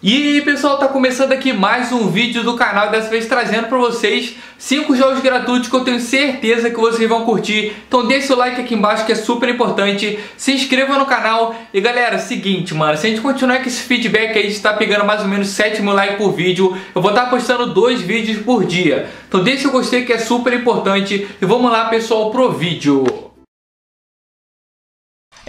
E aí pessoal, tá começando aqui mais um vídeo do canal, dessa vez trazendo para vocês 5 jogos gratuitos que eu tenho certeza que vocês vão curtir. Então deixa o like aqui embaixo que é super importante, se inscreva no canal e galera, é seguinte mano, se a gente continuar com esse feedback aí, a gente tá pegando mais ou menos 7 mil likes por vídeo, eu vou estar tá postando dois vídeos por dia. Então deixa o gostei que é super importante e vamos lá pessoal pro vídeo.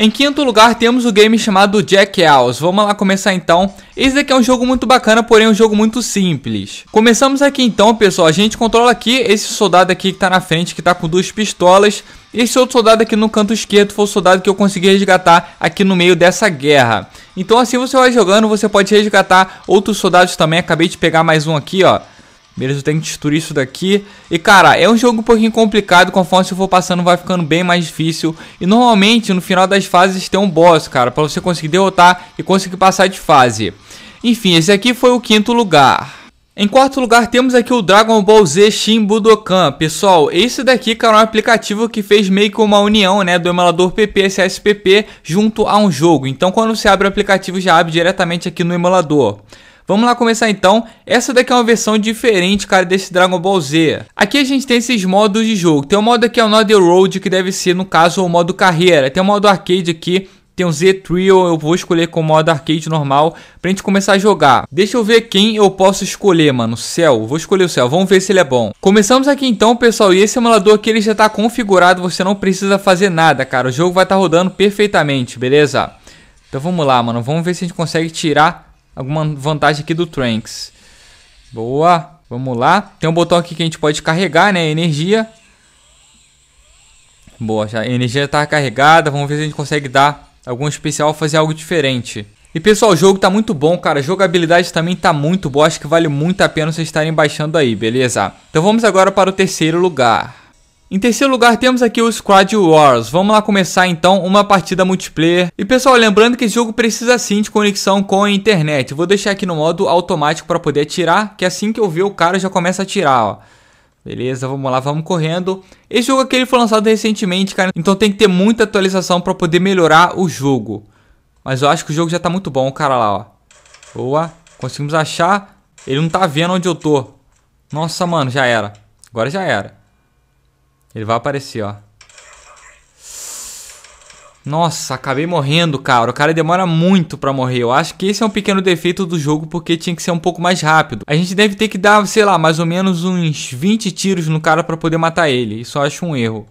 Em quinto lugar temos o game chamado Jack House. Vamos lá começar então. Esse daqui é um jogo muito bacana, porém um jogo muito simples. Começamos aqui então, pessoal. A gente controla aqui esse soldado aqui que tá na frente, que tá com duas pistolas. Esse outro soldado aqui no canto esquerdo foi o soldado que eu consegui resgatar aqui no meio dessa guerra. Então assim você vai jogando, você pode resgatar outros soldados também. Acabei de pegar mais um aqui, ó. Beleza, eu tenho que destruir isso daqui. E, cara, é um jogo um pouquinho complicado. Conforme você for passando, vai ficando bem mais difícil. E, normalmente, no final das fases tem um boss, cara. Pra você conseguir derrotar e conseguir passar de fase. Enfim, esse aqui foi o quinto lugar. Em quarto lugar temos aqui o Dragon Ball Z Shin Budokan. Pessoal, esse daqui cara, é um aplicativo que fez meio que uma união né, do emulador PPSSPP junto a um jogo. Então quando você abre o aplicativo já abre diretamente aqui no emulador. Vamos lá começar então. Essa daqui é uma versão diferente, cara, desse Dragon Ball Z. Aqui a gente tem esses modos de jogo. Tem o um modo aqui, é o Another Road, que deve ser, no caso, o modo carreira. Tem o um modo arcade aqui, tem o Z Trio, eu vou escolher com modo arcade normal pra gente começar a jogar. Deixa eu ver quem eu posso escolher, mano. Céu, vou escolher o céu, vamos ver se ele é bom. Começamos aqui então, pessoal, e esse emulador aqui ele já tá configurado, você não precisa fazer nada, cara. O jogo vai estar tá rodando perfeitamente, beleza? Então vamos lá, mano, vamos ver se a gente consegue tirar alguma vantagem aqui do Tranks. Boa. Vamos lá. Tem um botão aqui que a gente pode carregar, né? Energia. Boa, já a energia está carregada. Vamos ver se a gente consegue dar algum especial, fazer algo diferente. E pessoal, o jogo tá muito bom, cara. A jogabilidade também tá muito boa. Acho que vale muito a pena vocês estarem baixando aí, beleza? Então vamos agora para o terceiro lugar. Em terceiro lugar temos aqui o Squad Wars. Vamos lá começar então uma partida multiplayer. E pessoal, lembrando que esse jogo precisa sim de conexão com a internet. vou deixar aqui no modo automático para poder atirar, que assim que eu ver o cara já começa a atirar, ó. Beleza, vamos lá, vamos correndo. Esse jogo aqui ele foi lançado recentemente, cara, então tem que ter muita atualização para poder melhorar o jogo. Mas eu acho que o jogo já tá muito bom, cara lá, ó. Boa, conseguimos achar. Ele não tá vendo onde eu tô. Nossa, mano, já era. Agora já era. Ele vai aparecer, ó. Nossa, acabei morrendo, cara. O cara demora muito para morrer. Eu acho que esse é um pequeno defeito do jogo porque tinha que ser um pouco mais rápido. A gente deve ter que dar, sei lá, mais ou menos uns 20 tiros no cara para poder matar ele. Isso eu acho um erro.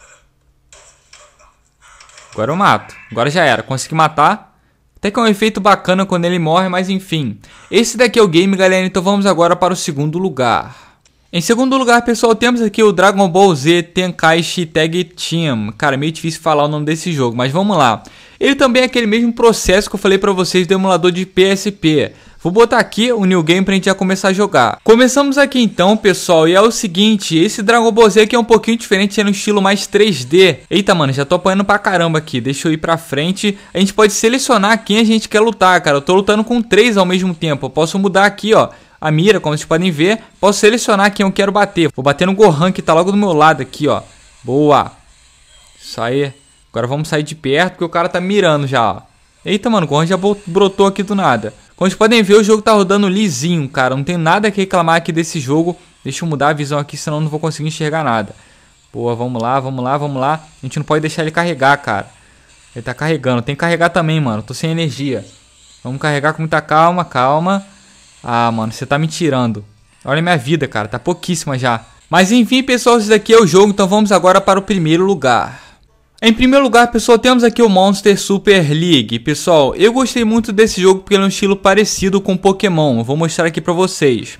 Agora eu mato. Agora já era. Consegui matar. Até que é um efeito bacana quando ele morre, mas enfim. Esse daqui é o game, galera. Então vamos agora para o segundo lugar. Em segundo lugar, pessoal, temos aqui o Dragon Ball Z Tenkaichi Tag Team. Cara, meio difícil falar o nome desse jogo, mas vamos lá. Ele também é aquele mesmo processo que eu falei para vocês do emulador de PSP. Vou botar aqui o New Game pra gente já começar a jogar. Começamos aqui então, pessoal, e é o seguinte, esse Dragon Ball Z aqui é um pouquinho diferente, é no estilo mais 3D. Eita, mano, já tô apanhando pra caramba aqui, deixa eu ir pra frente. A gente pode selecionar quem a gente quer lutar, cara, eu tô lutando com três ao mesmo tempo, eu posso mudar aqui, ó a mira, como vocês podem ver, posso selecionar quem eu quero bater. Vou bater no Gohan que está logo do meu lado aqui, ó. Boa. Isso aí. Agora vamos sair de perto porque o cara tá mirando já, ó. Eita, mano, o Gohan já brotou aqui do nada. Como vocês podem ver, o jogo tá rodando lisinho, cara. Não tem nada que reclamar aqui desse jogo. Deixa eu mudar a visão aqui, senão não vou conseguir enxergar nada. Boa, vamos lá, vamos lá, vamos lá. A gente não pode deixar ele carregar, cara. Ele tá carregando. Tem que carregar também, mano. Tô sem energia. Vamos carregar com muita calma, calma. Ah, mano, você tá me tirando. Olha minha vida, cara, tá pouquíssima já. Mas enfim, pessoal, esse daqui é o jogo, então vamos agora para o primeiro lugar. Em primeiro lugar, pessoal, temos aqui o Monster Super League. Pessoal, eu gostei muito desse jogo porque ele é um estilo parecido com Pokémon. Eu vou mostrar aqui pra vocês.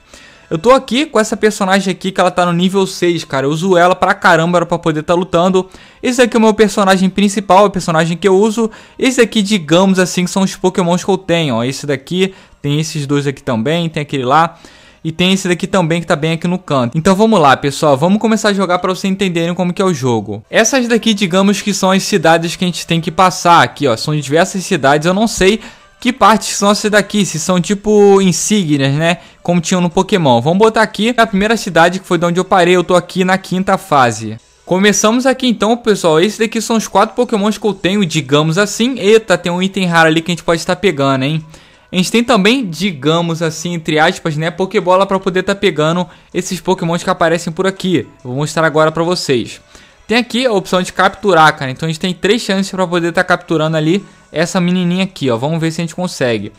Eu tô aqui com essa personagem aqui que ela tá no nível 6, cara. Eu uso ela pra caramba pra poder estar tá lutando. Esse aqui é o meu personagem principal, o personagem que eu uso. Esse aqui, digamos assim, são os pokémons que eu tenho, ó. Esse daqui, tem esses dois aqui também, tem aquele lá. E tem esse daqui também que tá bem aqui no canto. Então vamos lá, pessoal. Vamos começar a jogar para vocês entenderem como que é o jogo. Essas daqui, digamos que são as cidades que a gente tem que passar aqui, ó. São diversas cidades. Eu não sei que partes são essas daqui, se são tipo insígnias, né? Como tinham no Pokémon. Vamos botar aqui a primeira cidade que foi de onde eu parei, eu tô aqui na quinta fase. Começamos aqui então, pessoal. Esses daqui são os quatro pokémons que eu tenho, digamos assim. Eita, tem um item raro ali que a gente pode estar tá pegando, hein? A gente tem também, digamos assim, entre aspas, né, Pokébola para poder estar tá pegando esses pokémons que aparecem por aqui. Vou mostrar agora para vocês. Tem aqui a opção de capturar, cara. Então a gente tem três chances para poder estar tá capturando ali essa menininha aqui, ó. Vamos ver se a gente consegue.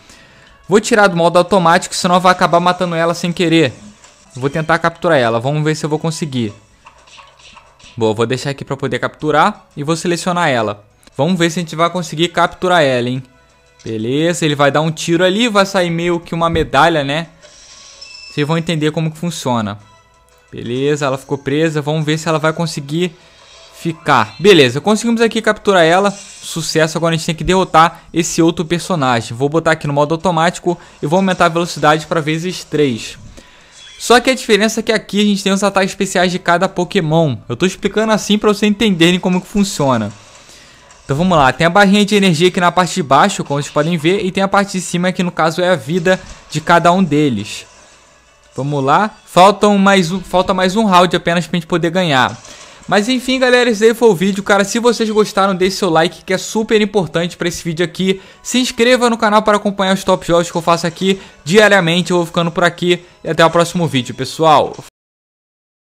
Vou tirar do modo automático, senão vai acabar matando ela sem querer. Vou tentar capturar ela. Vamos ver se eu vou conseguir. bom vou deixar aqui para poder capturar e vou selecionar ela. Vamos ver se a gente vai conseguir capturar ela, hein? Beleza, ele vai dar um tiro ali, vai sair meio que uma medalha, né? Vocês vão entender como que funciona. Beleza, ela ficou presa. Vamos ver se ela vai conseguir ficar. Beleza, conseguimos aqui capturar ela. Sucesso, agora a gente tem que derrotar esse outro personagem. Vou botar aqui no modo automático e vou aumentar a velocidade para vezes 3. Só que a diferença é que aqui a gente tem os ataques especiais de cada Pokémon. Eu estou explicando assim para vocês entenderem como que funciona. Então vamos lá, tem a barrinha de energia aqui na parte de baixo, como vocês podem ver, e tem a parte de cima que no caso é a vida de cada um deles. Vamos lá, Faltam mais um, falta mais um round apenas para a gente poder ganhar. Mas enfim, galera, esse aí foi o vídeo, cara. Se vocês gostaram, deixe seu like, que é super importante pra esse vídeo aqui. Se inscreva no canal para acompanhar os top jogos que eu faço aqui diariamente. Eu vou ficando por aqui e até o próximo vídeo, pessoal.